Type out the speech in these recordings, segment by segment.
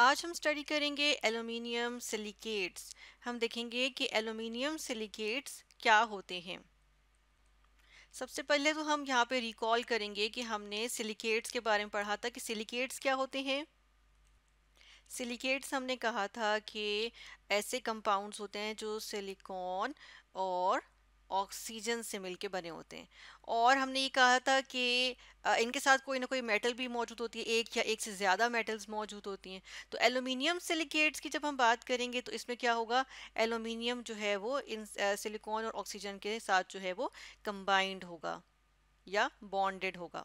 आज हम स्टडी करेंगे एलुमिनियम सिलिकेट्स हम देखेंगे कि एलुमिनियम सिलिकेट्स क्या होते हैं सबसे पहले तो हम यहाँ पे रिकॉल करेंगे कि हमने सिलिकेट्स के बारे में पढ़ा था कि सिलिकेट्स क्या होते हैं सिलिकेट्स हमने कहा था कि ऐसे कंपाउंड्स होते हैं जो सिलिकॉन और ऑक्सीजन से मिलके बने होते हैं और हमने ये कहा था कि इनके साथ कोई ना कोई मेटल भी मौजूद होती है एक या एक से ज़्यादा मेटल्स मौजूद होती हैं तो एलुमिनियम सिलिकेट्स की जब हम बात करेंगे तो इसमें क्या होगा एलुमिनियम जो है वो इन सिलिकॉन और ऑक्सीजन के साथ जो है वो कंबाइंड होगा या बॉन्डेड होगा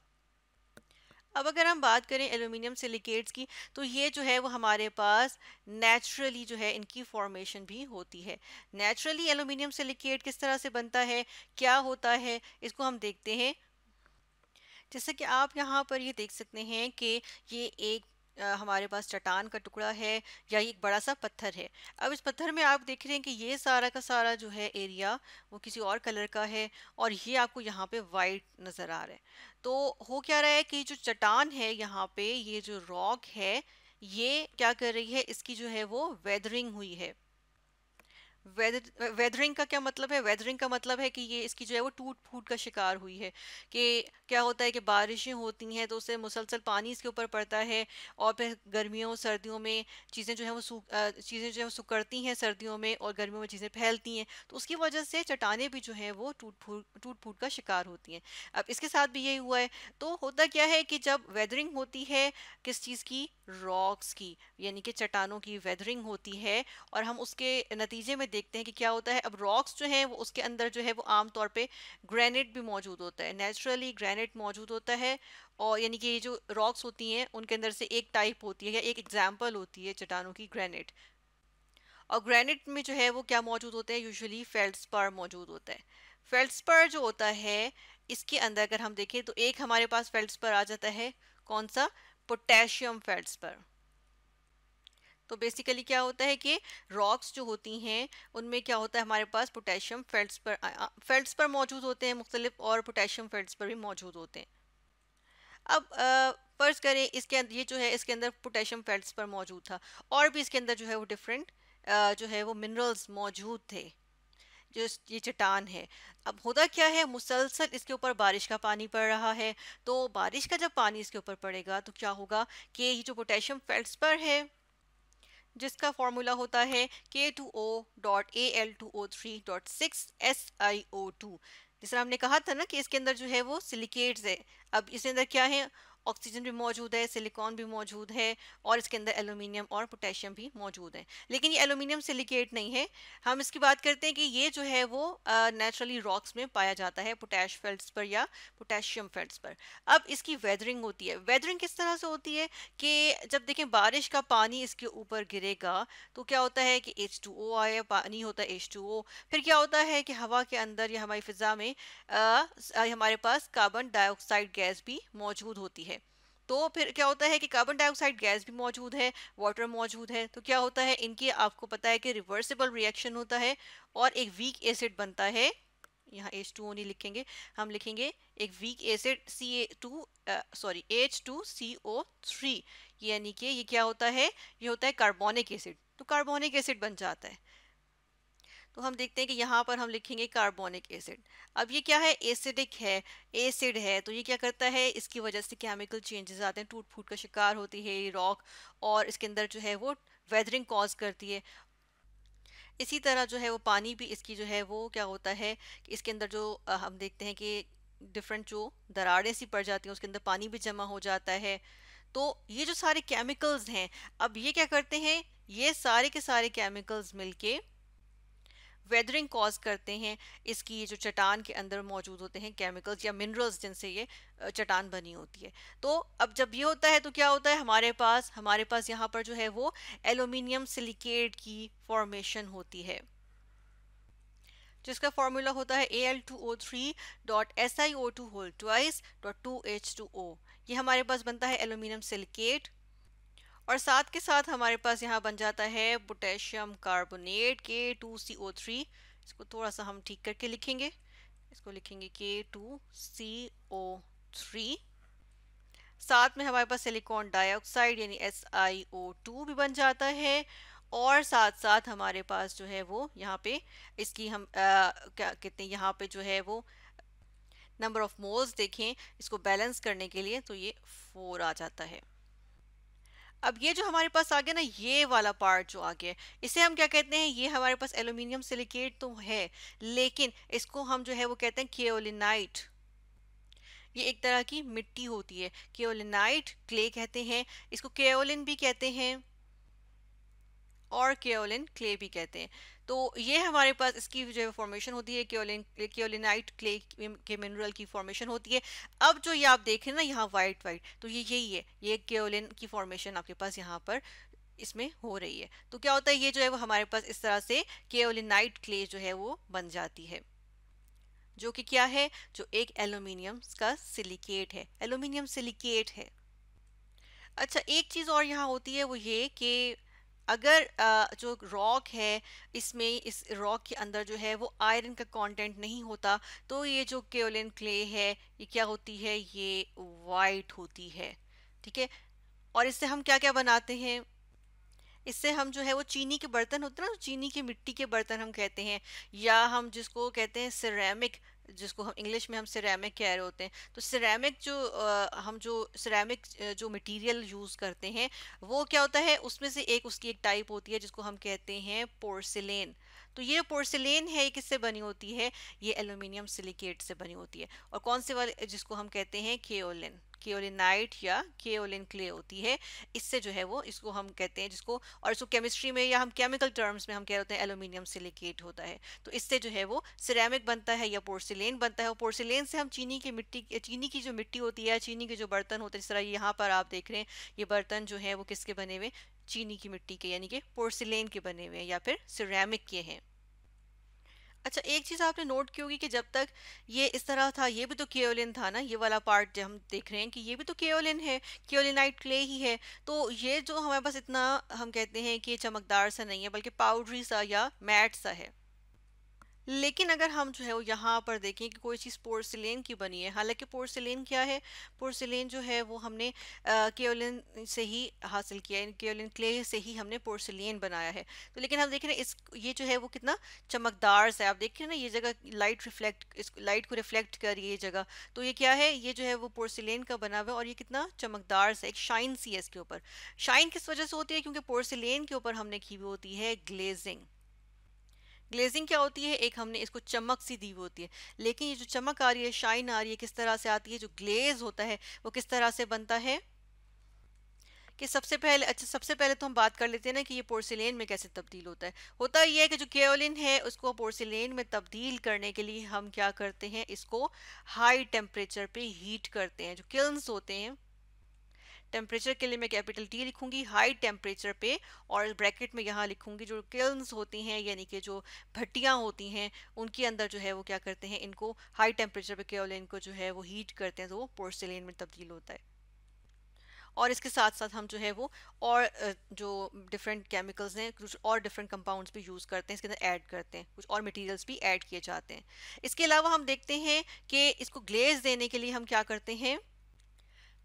अब अगर हम बात करें एलुमिनियम सिलिकेट्स की तो ये जो है वो हमारे पास नेचुरली जो है इनकी फॉर्मेशन भी होती है नेचुरली एलुमिनियम सिलिकेट किस तरह से बनता है क्या होता है इसको हम देखते हैं जैसे कि आप यहाँ पर ये देख सकते हैं कि ये एक हमारे पास चट्टान का टुकड़ा है या एक बड़ा सा पत्थर है अब इस पत्थर में आप देख रहे हैं कि ये सारा का सारा जो है एरिया वो किसी और कलर का है और ये आपको यहाँ पे वाइट नज़र आ रहा है तो हो क्या रहा है कि जो चट्टान है यहाँ पे ये जो रॉक है ये क्या कर रही है इसकी जो है वो वेदरिंग हुई है वेदरिंग का क्या मतलब है वेदरिंग का मतलब है कि ये इसकी जो है वो टूट फूट का शिकार हुई है कि क्या होता है कि बारिशें होती हैं तो उससे मुसलसल पानी इसके ऊपर पड़ता है और फिर गर्मियों सर्दियों में चीज़ें जो है वो सूख चीज़ें जो है वो सुकड़ती हैं सर्दियों में और गर्मियों में चीज़ें फैलती हैं तो उसकी वजह से चटाने भी जो हैं वो टूट फूट टूट फूट का शिकार होती हैं अब इसके साथ भी यही हुआ है तो होता क्या है कि जब वेदरिंग होती है किस चीज़ की रॉक्स की यानी कि चट्टानों की वेदरिंग होती है और हम उसके नतीजे में देखते हैं कि क्या होता है अब रॉक्स जो हैं वो उसके अंदर जो है वो आमतौर पे ग्रेनाइट भी मौजूद होता है नेचुरली ग्रेनाइट मौजूद होता है और यानी कि ये जो रॉक्स होती हैं उनके अंदर से एक टाइप होती है या एक एग्जाम्पल होती है चट्टानों की ग्रेनेट और ग्रेनेट में जो है वो क्या मौजूद होते हैं यूजुअली फेल्डस्पार मौजूद होता है फेल्डस्पार जो होता है इसके अंदर अगर हम देखें तो एक हमारे पास फेल्डस्पार आ जाता है कौन सा पोटेशियम फेल्डस्पार तो बेसिकली क्या होता है कि रॉक्स जो होती हैं उनमें क्या होता है हमारे पास पोटेशियम फेल्ड्स पर फेल्ट पर मौजूद होते हैं मुख्तलिफ और पोटेशियम फेल्ड्स पर भी मौजूद होते हैं अब फर्ज करें इसके ये जो है इसके अंदर पोटेशियम फेल्ट पर मौजूद था और भी इसके अंदर जो है वो डिफरेंट जो है वो मिनरल्स मौजूद थे जो ये चट्टान है अब होता क्या है मुसलसल इसके ऊपर बारिश का पानी पड़ रहा है तो बारिश का जब पानी इसके ऊपर पड़ेगा तो क्या होगा कि ये जो पोटेशियम फेल्ड्स पर है जिसका फॉर्मूला होता है K two O dot A L two O three dot six S I O two जिसमें हमने कहा था ना कि इसके अंदर जो है वो सिलिकेट्स है अब इसके अंदर क्या है ऑक्सीजन भी मौजूद है सिलिकॉन भी मौजूद है और इसके अंदर एलुमिनियम और पोटेशियम भी मौजूद है लेकिन ये एलुमिनियम सिलिकेट नहीं है हम इसकी बात करते हैं कि ये जो है वो नेचुरली uh, रॉक्स में पाया जाता है पोटैश फेल्ट्स पर या पोटेशियम फेल्ट्स पर अब इसकी वेदरिंग होती है वेदरिंग किस तरह से होती है कि जब देखें बारिश का पानी इसके ऊपर गिरेगा तो क्या होता है कि एच टू ओ आया पानी होता है एच टू ओ फिर क्या होता है कि हवा के अंदर या हमारी फ़िज़ा में हमारे पास कार्बन डाइऑक्साइड गैस भी मौजूद होती है तो फिर क्या होता है कि कार्बन डाइऑक्साइड गैस भी मौजूद है वाटर मौजूद है तो क्या होता है इनकी आपको पता है कि रिवर्सिबल रिएक्शन होता है और एक वीक एसिड बनता है यहाँ एच टू नहीं लिखेंगे हम लिखेंगे एक weak acid C A two sorry H two C O three यानी कि ये क्या होता है ये होता है कार्बोनिक एसिड तो कार्बोनिक एसिड बन जाता है तो हम देखते हैं कि यहाँ पर हम लिखेंगे कार्बोनिक एसिड अब ये क्या है एसिडिक है एसिड है तो ये क्या करता है इसकी वजह से केमिकल चेंजेस आते हैं टूट फूट का शिकार होती है ये रॉक और इसके अंदर जो है वो वेदरिंग कॉज करती है इसी तरह जो है वो पानी भी इसकी जो है वो क्या होता है कि इसके अंदर जो हम देखते हैं कि डिफरेंट जो दरारें सी पड़ जाती हैं उसके अंदर पानी भी जमा हो जाता है तो ये जो सारे केमिकल्स हैं अब ये क्या करते हैं ये सारे के सारे केमिकल्स मिलके वेदरिंग कॉज करते हैं इसकी ये जो चट्टान के अंदर मौजूद होते हैं केमिकल्स या मिनरल्स जिनसे ये चट्टान बनी होती है तो अब जब ये होता है तो क्या होता है हमारे पास हमारे पास यहाँ पर जो है वो एल्यूमिनियम सिलिकेट की फॉर्मेशन होती है जिसका फॉर्मूला होता है A L two O three dot S I O two whole twice dot two H two O ये हमारे पास बनता है एलुमिनियम सिलिकेट और साथ के साथ हमारे पास यहाँ बन जाता है potassium carbonate K two C O three इसको थोड़ा सा हम ठीक करके लिखेंगे इसको लिखेंगे के टू सी ओ थ्री साथ में हमारे पास सिलिकॉन डाइऑक्साइड यानी एस आई ओ टू भी बन जाता है और साथ साथ हमारे पास जो है वो यहाँ पे इसकी हम आ, क्या कहते हैं यहाँ पे जो है वो नंबर ऑफ मोल्स देखें इसको बैलेंस करने के लिए तो ये फोर आ जाता है अब ये जो हमारे पास आ गया ना ये वाला पार्ट जो आ गया इसे हम क्या कहते हैं ये हमारे पास एल्यूमिनियम सिलिकेट तो है लेकिन इसको हम जो है वो कहते हैं केओलिनाइट ये एक तरह की मिट्टी होती है केओलिनाइट क्ले कहते हैं इसको केओलिन भी कहते हैं और केओलिन क्ले भी कहते हैं तो ये हमारे पास इसकी जो फॉर्मेशन होती है क्योलिनाइट क्ले के मिनरल की फॉर्मेशन होती है अब जो ये आप देख रहे हैं ना यहाँ वाइट वाइट तो ये यही है ये क्योलिन की फॉर्मेशन आपके पास यहाँ पर इसमें हो रही है तो क्या होता है ये जो है वो हमारे पास इस तरह से केओलिनाइट क्ले जो है वो बन जाती है जो कि क्या है जो एक एल्यूमिनियम का सिलिकेट है एल्यूमिनियम सिलिकेट है अच्छा एक चीज़ और यहाँ होती है वो ये कि अगर जो रॉक है इसमें इस रॉक के अंदर जो है वो आयरन का कंटेंट नहीं होता तो ये जो केओलिन क्ले है ये क्या होती है ये वाइट होती है ठीक है और इससे हम क्या क्या बनाते हैं इससे हम जो है वो चीनी के बर्तन होते हैं ना चीनी की मिट्टी के बर्तन हम कहते हैं या हम जिसको कहते हैं सिरेमिक जिसको हम इंग्लिश में हम सिरेमिक कह रहे होते हैं तो सिरेमिक जो आ, हम जो सिरेमिक जो मटेरियल यूज़ करते हैं वो क्या होता है उसमें से एक उसकी एक टाइप होती है जिसको हम कहते हैं पोर्सिलेन तो ये पोर्सिलेन है किससे बनी होती है ये एल्यूमिनियम सिलिकेट से बनी होती है और कौन से वाले जिसको हम कहते हैं केओलिन केओलिनाइट या केओलिन क्ले होती है इससे जो है वो इसको हम कहते हैं जिसको और इसको केमिस्ट्री में या हम केमिकल टर्म्स में हम कह रहे हैं एल्यूमिनियम सिलिकेट होता है तो इससे जो है वो सिरेमिक बनता है या पोर्सिलेन बनता है और पोर्सिलेन से हम चीनी की मिट्टी चीनी की जो मिट्टी होती है चीनी के जो बर्तन होते हैं जिस तरह यहाँ पर आप देख रहे हैं ये बर्तन जो है वो किसके बने हुए चीनी की मिट्टी के यानी कि पोर्सिलेन के बने हुए हैं या फिर सिरेमिक के हैं अच्छा एक चीज़ आपने नोट की होगी कि जब तक ये इस तरह था ये भी तो केओलिन था ना ये वाला पार्ट जो हम देख रहे हैं कि ये भी तो केओलिन है केओलिनाइट क्ले ही है तो ये जो हमारे पास इतना हम कहते हैं कि चमकदार सा नहीं है बल्कि पाउडरी सा या मैट सा है लेकिन अगर हम जो है वो यहाँ पर देखें कि कोई चीज़ पोर्सिलेन की बनी है हालांकि पोर्सिलेन क्या है पोर्सिलेन जो है वो हमने केओलिन से ही हासिल किया है केओलिन क्ले से ही हमने पोर्सिलेन बनाया है तो लेकिन हम देखें ना इस ये जो है वो कितना चमकदार सा है आप देखिए ना ये जगह लाइट रिफ्लेक्ट इस लाइट को रिफ्लेक्ट कर ये जगह तो ये क्या है ये जो है वो पोर्सिलेन का बना हुआ है और ये कितना चमकदार सा एक शाइन सी है इसके ऊपर शाइन किस वजह से होती है क्योंकि पोर्सिलेन के ऊपर हमने की हुई होती है ग्लेजिंग ग्लेजिंग क्या होती है एक हमने इसको चमक सी दी होती है लेकिन ये जो चमक आ रही है शाइन आ रही है किस तरह से आती है जो ग्लेज होता है वो किस तरह से बनता है कि सबसे पहले अच्छा सबसे पहले तो हम बात कर लेते हैं ना कि ये पोर्सिलेन में कैसे तब्दील होता है होता यह है कि जो केओलिन है उसको पोर्सिलेन में तब्दील करने के लिए हम क्या करते हैं इसको हाई टेम्परेचर पे हीट करते हैं जो किल्स होते हैं टेम्परेचर के लिए मैं कैपिटल टी लिखूंगी हाई टेम्परेचर पे और ब्रैकेट में यहाँ लिखूंगी जो किल्स होती हैं यानी कि जो भट्टियाँ होती हैं उनके अंदर जो है वो क्या करते हैं इनको हाई टेम्परेचर पे केवल इनको जो है वो हीट करते हैं तो वो पोर्सिलेन में तब्दील होता है और इसके साथ साथ हम जो है वो और जो डिफरेंट केमिकल्स हैं कुछ और डिफरेंट कंपाउंड्स भी यूज़ करते हैं इसके अंदर ऐड करते हैं कुछ और मटेरियल्स भी ऐड किए जाते हैं इसके अलावा हम देखते हैं कि इसको ग्लेज देने के लिए हम क्या करते हैं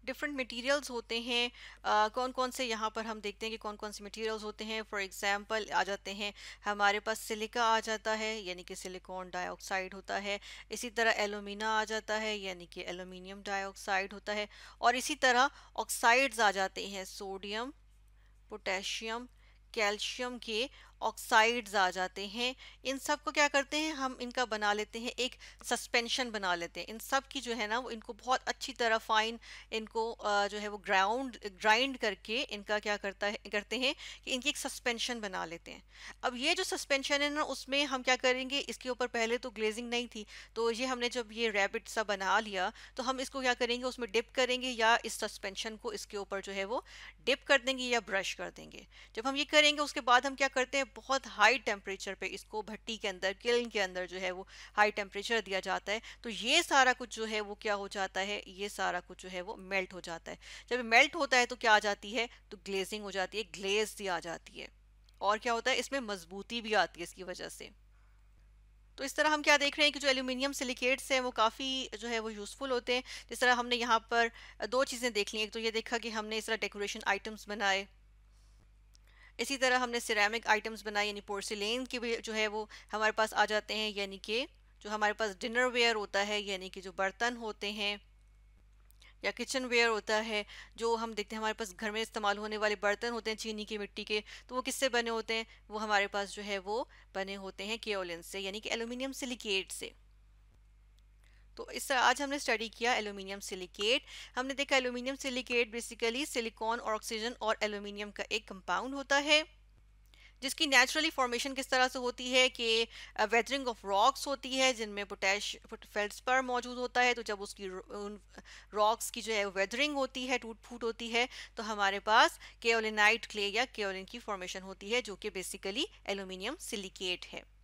डिफरेंट मटेरियल्स होते हैं uh, कौन कौन से यहाँ पर हम देखते हैं कि कौन कौन से मटेरियल्स होते हैं फॉर एग्जांपल आ जाते हैं हमारे पास सिलिका आ जाता है यानी कि सिलिकॉन डाइऑक्साइड होता है इसी तरह एलोमिना आ जाता है यानी कि एलुमिनियम डाइऑक्साइड होता है और इसी तरह ऑक्साइड्स आ जाते हैं सोडियम पोटेशियम कैल्शियम के ऑक्साइड्स आ जाते हैं इन सब को क्या करते हैं हम इनका बना लेते हैं एक सस्पेंशन बना लेते हैं इन सब की जो है ना वो इनको बहुत अच्छी तरह फाइन इनको जो है वो ग्राउंड ग्राइंड करके इनका क्या करता है करते हैं कि इनकी एक सस्पेंशन बना लेते हैं अब ये जो सस्पेंशन है ना उसमें हम क्या करेंगे इसके ऊपर पहले तो ग्लेजिंग नहीं थी तो ये हमने जब ये रैबिट सा बना लिया तो हम इसको क्या करेंगे उसमें डिप करेंगे या इस सस्पेंशन को इसके ऊपर जो है वो डिप कर देंगे या ब्रश कर देंगे जब हम ये करेंगे उसके बाद हम क्या करते हैं बहुत हाई टेम्परेचर पे इसको भट्टी के अंदर किल्न के अंदर जो है वो हाई टेम्परेचर दिया जाता है तो ये सारा कुछ जो है वो क्या हो जाता है ये सारा कुछ जो है वो मेल्ट हो जाता है जब मेल्ट होता है तो क्या आ जाती है तो ग्लेजिंग हो जाती है ग्लेज भी आ जाती है और क्या होता है इसमें मजबूती भी आती है इसकी वजह से तो इस तरह हम क्या देख रहे हैं कि जो एल्यूमिनियम सिलिकेट्स हैं वो काफ़ी जो है वो यूज़फुल होते हैं जिस तरह हमने यहाँ पर दो चीज़ें देख ली एक तो ये देखा कि हमने इस तरह डेकोरेशन आइटम्स बनाए इसी तरह हमने सिरेमिक आइटम्स बनाए यानी पोर्सिलेन के भी जो है वो हमारे पास आ जाते हैं यानी कि जो हमारे पास डिनर वेयर होता है यानी कि जो बर्तन होते हैं या किचन वेयर होता है जो हम देखते हैं हमारे पास घर में इस्तेमाल होने वाले बर्तन होते हैं चीनी की मिट्टी के तो वो किससे बने होते हैं वो हमारे पास जो है वो बने होते हैं केओलिन से यानी कि एलुमिनियम सिलिकेट से तो इस तरह आज हमने स्टडी किया एलुमिनियम सिलिकेट हमने देखा एलुमिनियम सिलिकेट बेसिकली सिलिकॉन और ऑक्सीजन और एल्यूमिनियम का एक कंपाउंड होता है जिसकी नेचुरली फॉर्मेशन किस तरह से होती है कि वेदरिंग ऑफ रॉक्स होती है जिनमें पोटैश फेल्सपर मौजूद होता है तो जब उसकी उन रॉक्स की जो है वेदरिंग होती है टूट फूट होती है तो हमारे पास केओलिनाइट क्ले या केओलिन की फॉर्मेशन होती है जो कि बेसिकली एल्यूमिनियम सिलिकेट है